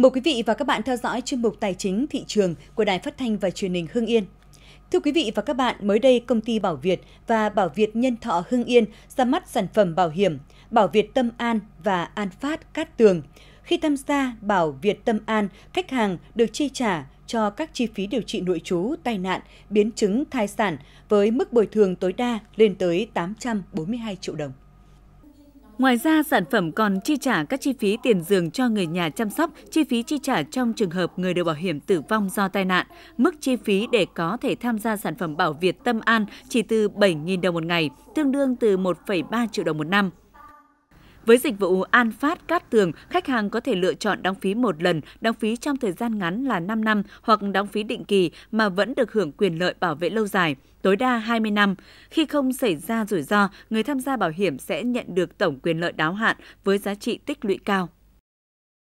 Mời quý vị và các bạn theo dõi chuyên mục Tài chính thị trường của Đài Phát thanh và Truyền hình Hưng Yên. Thưa quý vị và các bạn, mới đây công ty Bảo Việt và Bảo Việt Nhân Thọ Hưng Yên ra mắt sản phẩm bảo hiểm Bảo Việt Tâm An và An Phát Cát Tường. Khi tham gia Bảo Việt Tâm An, khách hàng được chi trả cho các chi phí điều trị nội trú, tai nạn, biến chứng thai sản với mức bồi thường tối đa lên tới 842 triệu đồng. Ngoài ra, sản phẩm còn chi trả các chi phí tiền giường cho người nhà chăm sóc, chi phí chi trả trong trường hợp người được bảo hiểm tử vong do tai nạn. Mức chi phí để có thể tham gia sản phẩm bảo Việt Tâm An chỉ từ 7.000 đồng một ngày, tương đương từ 1,3 triệu đồng một năm. Với dịch vụ An Phát Cát Tường, khách hàng có thể lựa chọn đóng phí một lần, đóng phí trong thời gian ngắn là 5 năm hoặc đóng phí định kỳ mà vẫn được hưởng quyền lợi bảo vệ lâu dài, tối đa 20 năm. Khi không xảy ra rủi ro, người tham gia bảo hiểm sẽ nhận được tổng quyền lợi đáo hạn với giá trị tích lũy cao.